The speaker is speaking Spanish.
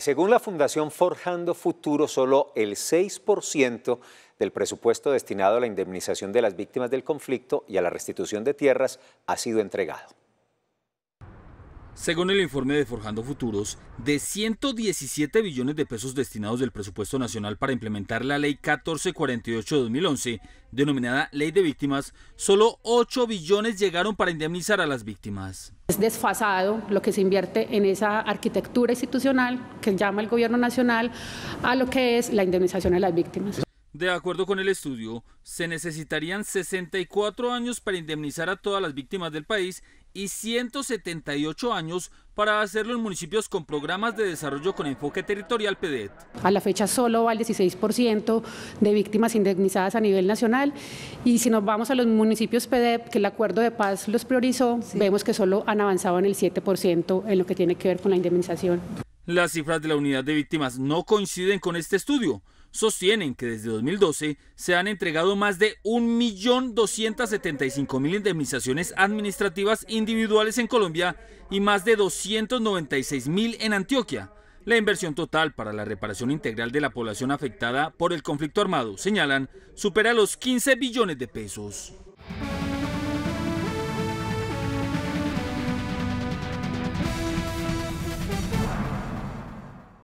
Según la Fundación Forjando Futuro, solo el 6% del presupuesto destinado a la indemnización de las víctimas del conflicto y a la restitución de tierras ha sido entregado. Según el informe de Forjando Futuros, de 117 billones de pesos destinados del presupuesto nacional para implementar la Ley 1448 de 2011, denominada Ley de Víctimas, solo 8 billones llegaron para indemnizar a las víctimas. Es desfasado lo que se invierte en esa arquitectura institucional que llama el gobierno nacional a lo que es la indemnización a las víctimas. De acuerdo con el estudio, se necesitarían 64 años para indemnizar a todas las víctimas del país y 178 años para hacerlo en municipios con programas de desarrollo con enfoque territorial PDET. A la fecha solo va el 16% de víctimas indemnizadas a nivel nacional y si nos vamos a los municipios PEDEP, e que el acuerdo de paz los priorizó, vemos que solo han avanzado en el 7% en lo que tiene que ver con la indemnización. Las cifras de la unidad de víctimas no coinciden con este estudio, sostienen que desde 2012 se han entregado más de 1.275.000 indemnizaciones administrativas individuales en Colombia y más de 296.000 en Antioquia. La inversión total para la reparación integral de la población afectada por el conflicto armado, señalan, supera los 15 billones de pesos.